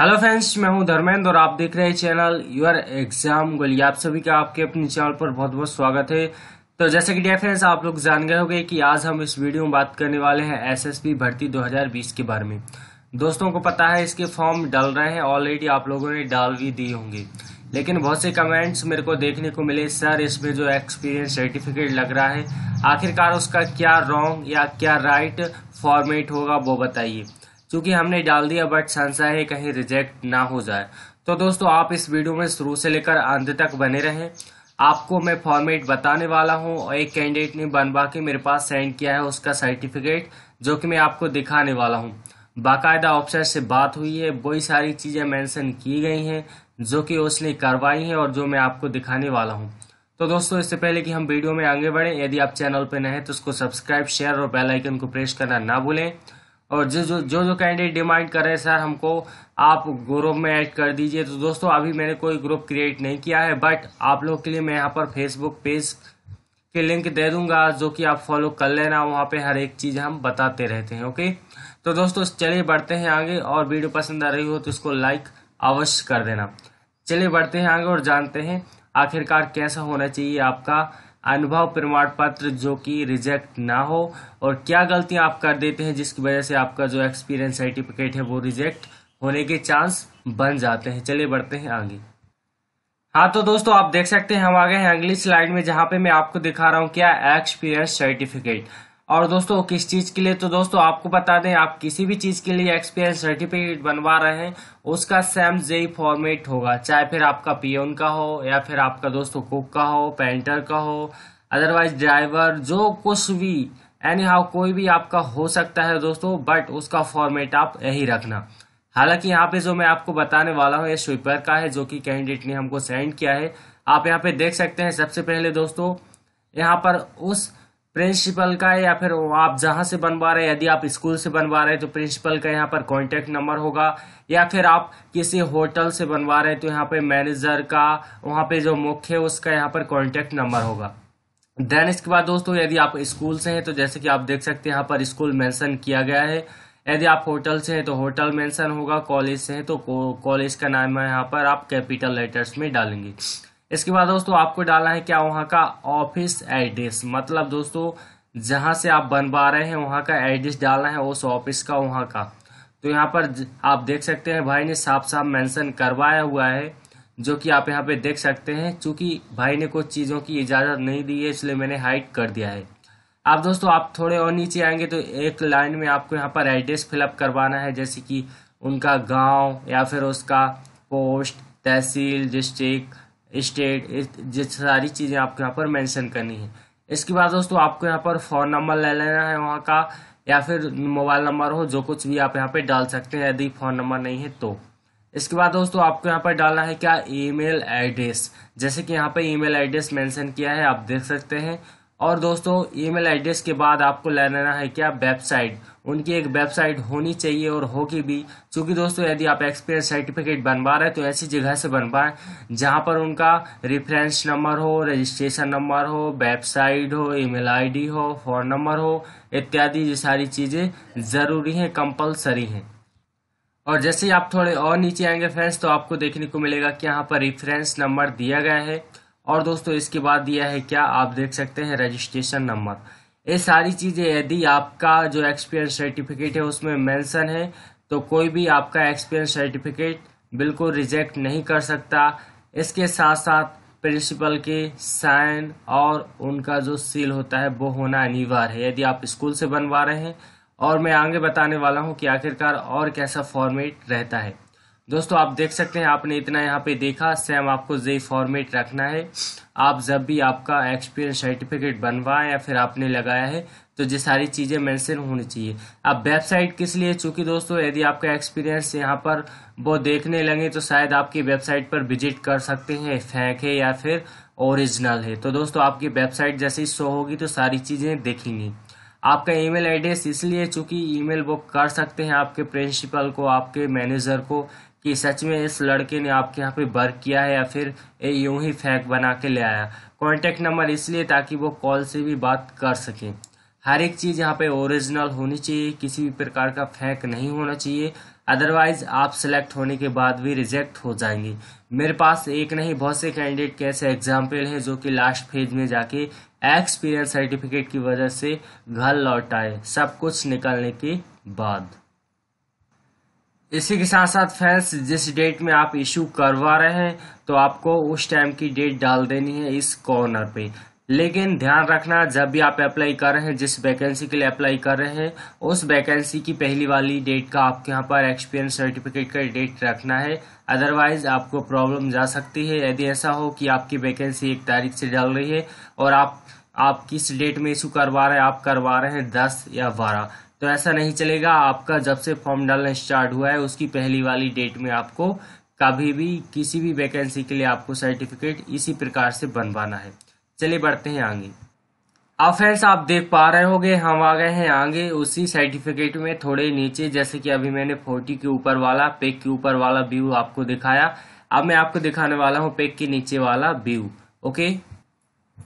hello friends मैं हूं धर्मेंद्र और आप देख रहे हैं चैनल योर एग्जाम गोली आप सभी का आपके अपने चैनल पर बहुत बहुत स्वागत है तो जैसे कि डियर फ्रेंड्स आप लोग जान गए होंगे कि आज हम इस वीडियो में बात करने वाले हैं एसएसबी भर्ती 2020 के बारे में दोस्तों को पता है इसके फॉर्म डाल रहे हैं ऑलरेडी आप लोगों ने डाल भी दिए होंगे लेकिन बहुत से कमेंट्स मेरे को देखने को मिले सर इसमें जो एक्सपीरियंस सर्टिफिकेट लग रहा है आखिरकार उसका क्या रॉन्ग या क्या राइट फॉर्मेट होगा वो बताइए क्योंकि हमने डाल दिया बट संशय है कहीं रिजेक्ट ना हो जाए तो दोस्तों आप इस वीडियो में शुरू से लेकर अंत तक बने रहें आपको मैं फॉर्मेट बताने वाला हूं और एक कैंडिडेट ने बनवा के मेरे पास सेंड किया है उसका सर्टिफिकेट जो कि मैं आपको दिखाने वाला हूं बाकायदा ऑफिसर से बात हुई है वही सारी चीज़ें मेंशन की गई हैं जो कि उसने करवाई हैं और जो मैं आपको दिखाने वाला हूं तो दोस्तों इससे पहले कि हम वीडियो में आगे बढ़ें यदि आप चैनल पर नए तो उसको सब्सक्राइब शेयर और बेलाइकन को प्रेस करना ना भूलें और जो जो जो जो कैंडिडेट डिमांड कर रहे हैं सर हमको आप ग्रुप में ऐड कर दीजिए तो दोस्तों अभी मैंने कोई ग्रुप क्रिएट नहीं किया है बट आप लोग के लिए मैं यहाँ पर फेसबुक पेज के लिंक दे दूंगा जो कि आप फॉलो कर लेना वहाँ पे हर एक चीज़ हम बताते रहते हैं ओके तो दोस्तों चलिए बढ़ते हैं आगे और वीडियो पसंद आ रही हो तो इसको लाइक अवश्य कर देना चलिए बढ़ते हैं आगे और जानते हैं आखिरकार कैसा होना चाहिए आपका अनुभव प्रमाण पत्र जो कि रिजेक्ट ना हो और क्या गलतियां आप कर देते हैं जिसकी वजह से आपका जो एक्सपीरियंस सर्टिफिकेट है वो रिजेक्ट होने के चांस बन जाते हैं चलिए बढ़ते हैं आगे हाँ तो दोस्तों आप देख सकते हैं हम आ गए हैं अगली स्लाइड में जहां पे मैं आपको दिखा रहा हूँ क्या एक्सपीरियंस सर्टिफिकेट और दोस्तों किस चीज़ के लिए तो दोस्तों आपको बता दें आप किसी भी चीज़ के लिए एक्सपीरियंस सर्टिफिकेट बनवा रहे हैं उसका सेम जेई फॉर्मेट होगा चाहे फिर आपका पीओन का हो या फिर आपका दोस्तों कुक का हो पेंटर का हो अदरवाइज ड्राइवर जो कुछ भी एनी हाउ कोई भी आपका हो सकता है दोस्तों बट उसका फॉर्मेट आप यही रखना हालांकि यहाँ पे जो मैं आपको बताने वाला हूँ ये स्वीपर का है जो कि कैंडिडेट ने हमको सेंड किया है आप यहाँ पे देख सकते हैं सबसे पहले दोस्तों यहाँ पर उस प्रिंसिपल का या फिर आप जहां से बनवा रहे हैं यदि आप स्कूल से बनवा रहे हैं तो प्रिंसिपल का यहाँ पर कॉन्टेक्ट नंबर होगा या फिर आप किसी होटल से बनवा रहे हैं तो यहाँ पे मैनेजर का वहां पे जो मुख्य है उसका यहाँ पर कॉन्टेक्ट नंबर होगा देन इसके बाद दोस्तों यदि आप स्कूल से हैं तो जैसे कि आप देख सकते हैं यहाँ पर स्कूल मैंसन किया गया है यदि आप होटल से हैं तो होटल मैंसन होगा कॉलेज से हैं तो कॉलेज का नाम यहाँ पर आप कैपिटल लेटर्स में डालेंगे इसके बाद दोस्तों आपको डालना है क्या वहाँ का ऑफिस एड्रेस मतलब दोस्तों जहाँ से आप बनवा रहे हैं वहाँ का एड्रेस डालना है उस ऑफिस का वहाँ का तो यहाँ पर आप देख सकते हैं भाई ने साफ साफ मेंशन करवाया हुआ है जो कि आप यहाँ पे देख सकते हैं चूंकि भाई ने कुछ चीज़ों की इजाज़त नहीं दी है इसलिए मैंने हाइड कर दिया है आप दोस्तों आप थोड़े और नीचे आएंगे तो एक लाइन में आपको यहाँ पर एड्रेस फिलअप करवाना है जैसे कि उनका गाँव या फिर उसका पोस्ट तहसील डिस्ट्रिक्ट स्टेट ये सारी चीज़ें आपको यहाँ पर मेंशन करनी है इसके बाद दोस्तों आपको यहाँ पर फ़ोन नंबर ले लेना है वहाँ का या फिर मोबाइल नंबर हो जो कुछ भी आप यहाँ पे डाल सकते हैं यदि फ़ोन नंबर नहीं है तो इसके बाद दोस्तों आपको यहाँ पर डालना है क्या ईमेल एड्रेस जैसे कि यहाँ पे ईमेल एड्रेस मेंशन किया है आप देख सकते हैं और दोस्तों ईमेल एड्रेस के बाद आपको लेना है क्या वेबसाइट उनकी एक वेबसाइट होनी चाहिए और होगी भी क्योंकि दोस्तों यदि आप एक्सपीरियंस सर्टिफिकेट बनवा रहे हैं तो ऐसी जगह से बनवाएं जहां पर उनका रेफरेंस नंबर हो रजिस्ट्रेशन नंबर हो वेबसाइट हो ईमेल आईडी हो फ़ोन नंबर हो इत्यादि ये सारी चीज़ें ज़रूरी हैं कंपलसरी हैं और जैसे ही आप थोड़े और नीचे आएंगे फ्रेंड्स तो आपको देखने को मिलेगा कि यहाँ पर रेफरेंस नंबर दिया गया है और दोस्तों इसके बाद दिया है क्या आप देख सकते हैं रजिस्ट्रेशन नंबर ये सारी चीज़ें यदि आपका जो एक्सपीरियंस सर्टिफिकेट है उसमें मेंशन है तो कोई भी आपका एक्सपीरियंस सर्टिफिकेट बिल्कुल रिजेक्ट नहीं कर सकता इसके साथ साथ प्रिंसिपल के साइन और उनका जो सील होता है वो होना अनिवार्य है यदि आप स्कूल से बनवा रहे हैं और मैं आगे बताने वाला हूँ कि आखिरकार और कैसा फॉर्मेट रहता है दोस्तों आप देख सकते हैं आपने इतना यहाँ पे देखा सेम आपको जे फॉर्मेट रखना है आप जब भी आपका एक्सपीरियंस सर्टिफिकेट बनवाएं या फिर आपने लगाया है तो ये सारी चीज़ें मेंशन होनी चाहिए अब वेबसाइट किस लिए चूंकि दोस्तों यदि आपका एक्सपीरियंस यहाँ पर वो देखने लगे तो शायद आपकी वेबसाइट पर विजिट कर सकते हैं फेंक है या फिर ओरिजिनल है तो दोस्तों आपकी वेबसाइट जैसे शो होगी तो सारी चीज़ें देखेंगी आपका ईमेल एड्रेस इसलिए चूंकि ईमेल वो कर सकते हैं आपके प्रिंसिपल को आपके मैनेजर को कि सच में इस लड़के ने आपके यहाँ पे वर्क किया है या फिर यूं ही फैक बना के ले आया कॉन्टैक्ट नंबर इसलिए ताकि वो कॉल से भी बात कर सकें हर एक चीज़ यहाँ पे ओरिजिनल होनी चाहिए किसी भी प्रकार का फेंक नहीं होना चाहिए अदरवाइज आप सिलेक्ट होने के बाद भी रिजेक्ट हो जाएंगे मेरे पास एक नहीं बहुत से कैंडिडेट के ऐसे एग्जाम्पल हैं जो कि लास्ट फेज में जाके एक्सपीरियंस सर्टिफिकेट की वजह से घर लौट आए सब कुछ निकलने के बाद इसी के साथ साथ फैंस जिस डेट में आप इशू करवा रहे हैं तो आपको उस टाइम की डेट डाल देनी है इस कॉर्नर पे लेकिन ध्यान रखना जब भी आप अप्लाई कर रहे हैं जिस वैकेंसी के लिए अप्लाई कर रहे हैं उस वैकेंसी की पहली वाली डेट का आपके यहाँ पर एक्सपीरियंस सर्टिफिकेट का डेट रखना है अदरवाइज आपको प्रॉब्लम जा सकती है यदि ऐसा हो कि आपकी वैकेंसी एक तारीख से डाल रही है और आप आप किस डेट में इशू करवा रहे हैं आप करवा रहे हैं दस या बारह तो ऐसा नहीं चलेगा आपका जब से फॉर्म डालना स्टार्ट हुआ है उसकी पहली वाली डेट में आपको कभी भी किसी भी वैकेंसी के लिए आपको सर्टिफिकेट इसी प्रकार से बनवाना है चलिए बढ़ते हैं आगे अब फ्रेंड्स आप देख पा रहे होंगे हम आ गए हैं आगे उसी सर्टिफिकेट में थोड़े नीचे जैसे कि अभी मैंने फोर्टी के ऊपर वाला पेक के ऊपर वाला व्यू आपको दिखाया अब मैं आपको दिखाने वाला हूँ पेक के नीचे वाला व्यू ओके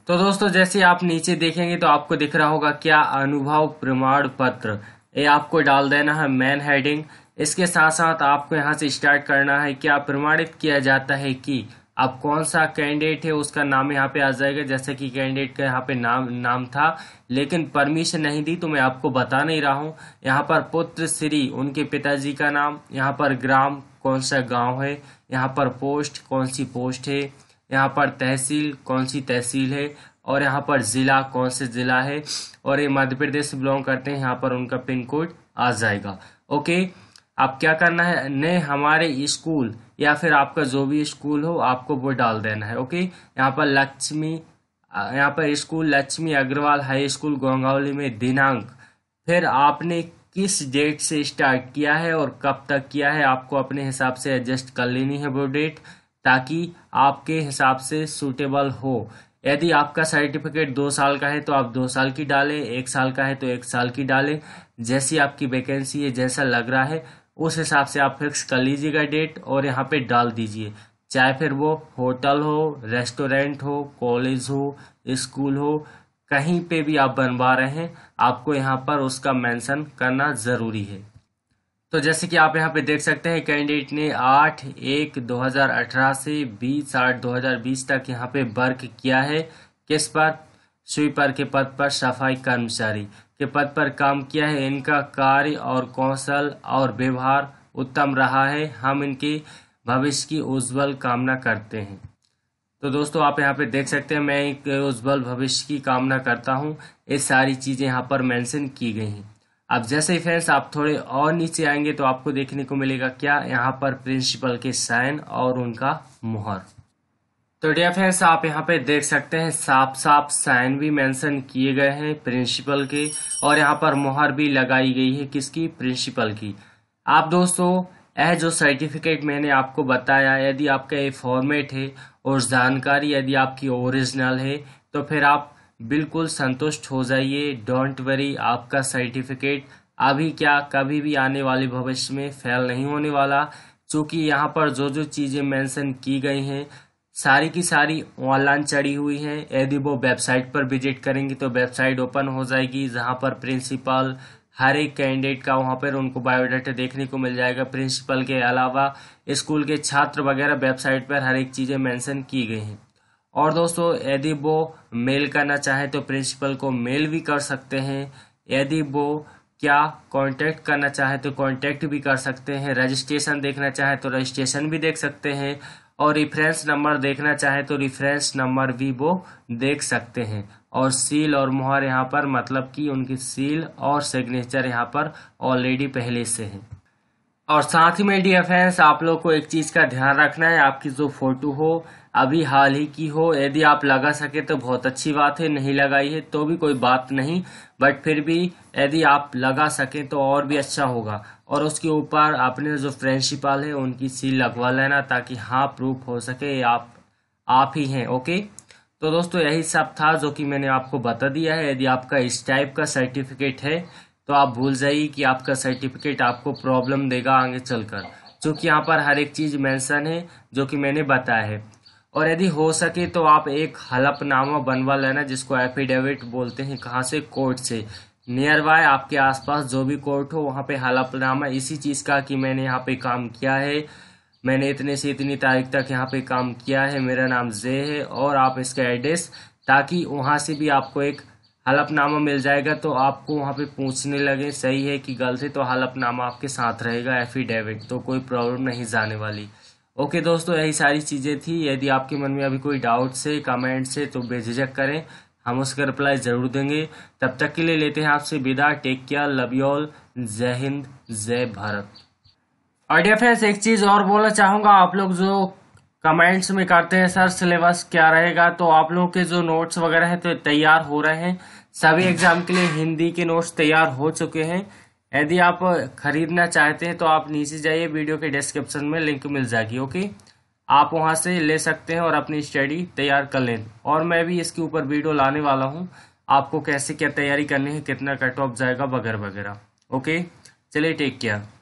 तो दोस्तों जैसे आप नीचे देखेंगे तो आपको दिख रहा होगा क्या अनुभव प्रमाण पत्र ये आपको डाल देना है मैन हेडिंग इसके साथ साथ आपको यहाँ से स्टार्ट करना है क्या प्रमाणित किया जाता है कि आप कौन सा कैंडिडेट है उसका नाम यहाँ पे आ जाएगा जैसे कि कैंडिडेट का यहाँ पे नाम नाम था लेकिन परमिशन नहीं दी तो मैं आपको बता नहीं रहा हूँ यहाँ पर पुत्र श्री उनके पिताजी का नाम यहाँ पर ग्राम कौन सा गांव है यहाँ पर पोस्ट कौन सी पोस्ट है यहाँ पर तहसील कौन सी तहसील है और यहाँ पर ज़िला कौन से ज़िला है और ये मध्य प्रदेश से बिलोंग करते हैं यहाँ पर उनका पिन कोड आ जाएगा ओके आप क्या करना है नए हमारे स्कूल या फिर आपका जो भी स्कूल हो आपको वो डाल देना है ओके यहाँ पर लक्ष्मी यहाँ पर school Lakshmi Agarwal high school Gongavali में दिनांक फिर आपने किस डेट से स्टार्ट किया है और कब तक किया है आपको अपने हिसाब से एडजस्ट कर लेनी है वो डेट ताकि आपके हिसाब से सूटेबल हो यदि आपका सर्टिफिकेट दो साल का है तो आप दो साल की डालें एक साल का है तो एक साल की डालें जैसी आपकी वैकेंसी है जैसा लग रहा है उस हिसाब से आप फिक्स कर लीजिएगा डेट और यहाँ पे डाल दीजिए चाहे फिर वो होटल हो रेस्टोरेंट हो कॉलेज हो स्कूल हो कहीं पे भी आप बनवा रहे हैं आपको यहाँ पर उसका मेंशन करना ज़रूरी है तो जैसे कि आप यहाँ पे देख सकते हैं कैंडिडेट ने 8 एक 2018 से 20 आठ 2020 तक यहाँ पे वर्क किया है किस पर स्वीपर के पद पर सफाई कर्मचारी के पद पर काम किया है इनका कार्य और कौशल और व्यवहार उत्तम रहा है हम इनके भविष्य की उज्जवल कामना करते हैं तो दोस्तों आप यहाँ पे देख सकते हैं मैं एक उज्जवल भविष्य की कामना करता हूँ ये सारी चीज़ें यहाँ पर मैंशन की गई हैं अब जैसे ही फ्रेंड्स आप थोड़े और नीचे आएंगे तो आपको देखने को मिलेगा क्या यहाँ पर प्रिंसिपल के साइन और उनका मुहर तो डियर फ्रेंड्स आप यहाँ पे देख सकते हैं साफ साफ साइन भी मेंशन किए गए हैं प्रिंसिपल के और यहाँ पर मुहर भी लगाई गई है किसकी प्रिंसिपल की आप दोस्तों यह जो सर्टिफिकेट मैंने आपको बताया यदि आपका ये फॉर्मेट है और जानकारी यदि आपकी ओरिजिनल है तो फिर आप बिल्कुल संतुष्ट हो जाइए डोंट वरी आपका सर्टिफिकेट अभी क्या कभी भी आने वाले भविष्य में फेल नहीं होने वाला क्योंकि यहाँ पर जो जो चीज़ें मेंशन की गई हैं सारी की सारी ऑनलाइन चढ़ी हुई हैं यदि वो वेबसाइट पर विजिट करेंगे तो वेबसाइट ओपन हो जाएगी जहाँ पर प्रिंसिपल हर एक कैंडिडेट का वहाँ पर उनको बायोडाटा देखने को मिल जाएगा प्रिंसिपल के अलावा स्कूल के छात्र वगैरह वेबसाइट पर हर एक चीज़ें मेंशन की गई हैं और दोस्तों यदि वो मेल करना चाहे तो प्रिंसिपल को मेल भी कर सकते हैं यदि वो क्या कांटेक्ट करना चाहे तो कांटेक्ट भी कर सकते हैं रजिस्ट्रेशन देखना चाहे तो रजिस्ट्रेशन भी देख सकते हैं और रिफरेंस नंबर देखना चाहे तो रिफरेंस नंबर भी वो देख सकते हैं और सील और मुहर यहाँ पर मतलब कि उनकी सील और सिग्नेचर यहाँ पर ऑलरेडी पहले से है और साथ ही में डी फ्रेंड्स आप लोग को एक चीज़ का ध्यान रखना है आपकी जो फोटो हो अभी हाल ही की हो यदि आप लगा सके तो बहुत अच्छी बात है नहीं लगाई है तो भी कोई बात नहीं बट फिर भी यदि आप लगा सके तो और भी अच्छा होगा और उसके ऊपर आपने जो प्रिंसिपल है उनकी सील लगवा लेना ताकि हाँ प्रूफ हो सके आप आप ही हैं ओके तो दोस्तों यही सब था जो कि मैंने आपको बता दिया है यदि आपका इस टाइप का सर्टिफिकेट है तो आप भूल जाइए कि आपका सर्टिफिकेट आपको प्रॉब्लम देगा आगे चलकर कि यहाँ पर हर एक चीज़ मेंशन है जो कि मैंने बताया है और यदि हो सके तो आप एक हलफनामा बनवा लेना जिसको एफिडेविट बोलते हैं कहाँ से कोर्ट से नियर बाय आपके आसपास जो भी कोर्ट हो वहाँ पे हलफनामा इसी चीज़ का कि मैंने यहाँ पे काम किया है मैंने इतने से इतनी तारीख तक यहाँ पे काम किया है मेरा नाम जे है और आप इसका एड्रेस ताकि वहाँ से भी आपको एक हलफनामा मिल जाएगा तो आपको वहाँ पे पूछने लगे सही है कि गलत है तो हलफनामा आपके साथ रहेगा एफिडेविट तो कोई प्रॉब्लम नहीं जाने वाली ओके दोस्तों यही सारी चीज़ें थी यदि आपके मन में अभी कोई डाउट से कमेंट से तो बेझिझक करें हम उसका रिप्लाई ज़रूर देंगे तब तक के लिए लेते हैं आपसे विदा take care love you all जय हिंद जय भारत और डे फ्रेंड्स एक चीज़ और बोलना चाहूँगा आप लोग जो कमेंट्स में करते हैं सर सिलेबस क्या रहेगा तो आप लोगों के जो नोट्स वगैरह हैं तो तैयार हो रहे हैं सभी एग्जाम के लिए हिंदी के नोट्स तैयार हो चुके हैं यदि आप खरीदना चाहते हैं तो आप नीचे जाइए वीडियो के डिस्क्रिप्शन में लिंक मिल जाएगी ओके आप वहां से ले सकते हैं और अपनी स्टडी तैयार कर लें और मैं भी इसके ऊपर वीडियो लाने वाला हूँ आपको कैसे क्या तैयारी करनी है कितना कट ऑफ जाएगा वगैरह वगैरह ओके चलिए टेक केयर